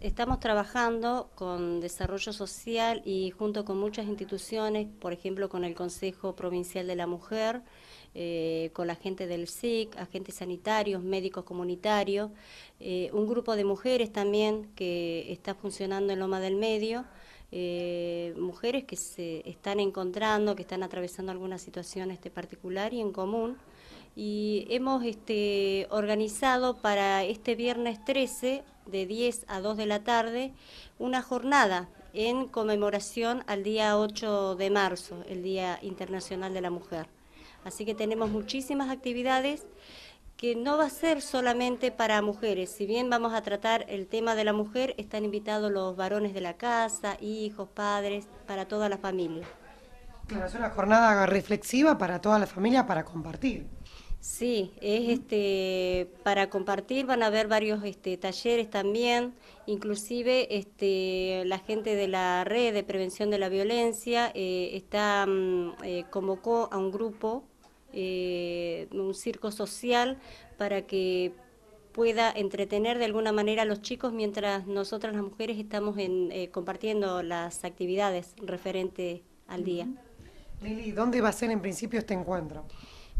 Estamos trabajando con desarrollo social y junto con muchas instituciones, por ejemplo con el Consejo Provincial de la Mujer, eh, con la gente del SIC, agentes sanitarios, médicos comunitarios, eh, un grupo de mujeres también que está funcionando en Loma del Medio. Eh, mujeres que se están encontrando, que están atravesando alguna situación este particular y en común y hemos este, organizado para este viernes 13 de 10 a 2 de la tarde una jornada en conmemoración al día 8 de marzo, el Día Internacional de la Mujer. Así que tenemos muchísimas actividades que no va a ser solamente para mujeres, si bien vamos a tratar el tema de la mujer, están invitados los varones de la casa, hijos, padres, para toda la familia. Claro, es una jornada reflexiva para toda la familia para compartir. Sí, es este para compartir, van a haber varios este, talleres también, inclusive este, la gente de la red de prevención de la violencia eh, está mm, eh, convocó a un grupo, eh, un circo social para que pueda entretener de alguna manera a los chicos mientras nosotras las mujeres estamos eh, compartiendo las actividades referentes al día. Lili, ¿dónde va a ser en principio este encuentro?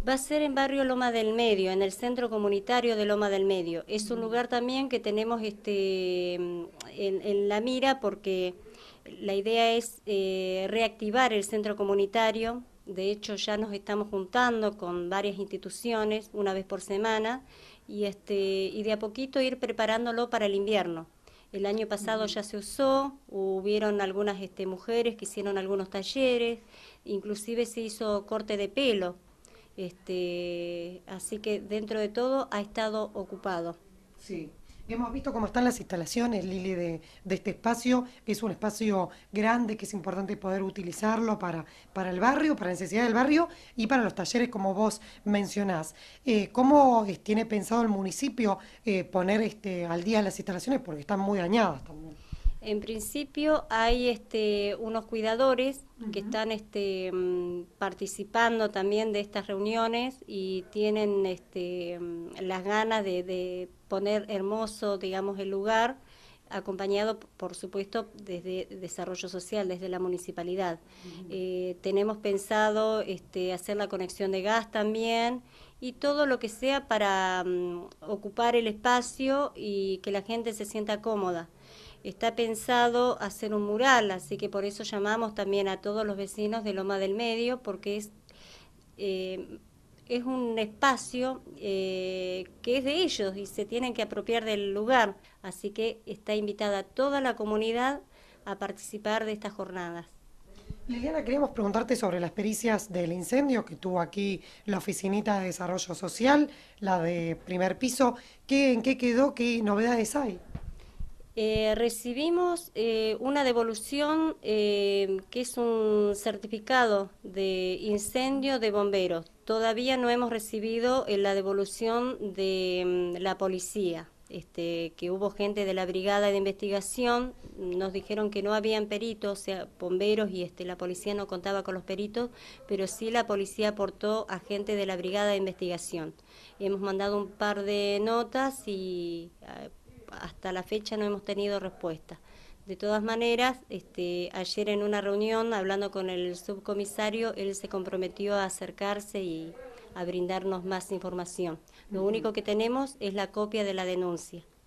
Va a ser en barrio Loma del Medio, en el centro comunitario de Loma del Medio. Es un mm. lugar también que tenemos este, mm, en, la mira porque la idea es eh, reactivar el centro comunitario. De hecho, ya nos estamos juntando con varias instituciones una vez por semana y, este, y de a poquito ir preparándolo para el invierno. El año pasado mm. ya se usó, hubieron algunas este, mujeres que hicieron algunos talleres, inclusive se hizo corte de pelo este, así que dentro de todo ha estado ocupado. Sí. Hemos visto cómo están las instalaciones, Lili, de, este espacio, es un espacio grande, que es importante poder utilizarlo para, para el barrio, para la necesidad del barrio y para los talleres, como vos mencionás. Eh, ¿Cómo tiene pensado el municipio eh, poner este, al día las instalaciones? Porque están muy dañadas también. En principio hay este, unos cuidadores que están este, mm, participando también de estas reuniones y tienen este, mm, las ganas de, poner hermoso, digamos, el lugar, acompañado, por supuesto, desde desarrollo social, desde la municipalidad. Eh, tenemos pensado hacer la conexión de gas también y todo lo que sea para mm, ocupar el espacio y que la gente se sienta cómoda está pensado hacer un mural, así que por eso llamamos también a todos los vecinos de Loma del Medio, porque es, eh, es un espacio eh, que es de ellos y se tienen que apropiar del lugar, así que está invitada toda la comunidad a participar de estas jornadas. Liliana, queríamos preguntarte sobre las pericias del incendio que tuvo aquí la Oficinita de Desarrollo Social, la de primer piso. ¿Qué, ¿En qué quedó? ¿Qué novedades hay? Eh, recibimos eh, una devolución eh, que es un certificado de incendio de bomberos. Todavía no hemos recibido la devolución de mm, la policía, este, que hubo gente de la brigada de investigación, nos dijeron que no habían peritos, o sea, bomberos y este, la policía no contaba con los peritos, pero sí la policía aportó a gente de la brigada de investigación. Hemos mandado un par de notas y ah, hasta la fecha no hemos tenido respuesta. De todas maneras, este, ayer en una reunión, hablando con el subcomisario, él se comprometió a acercarse y a brindarnos más información. Lo único que tenemos es la copia de la denuncia.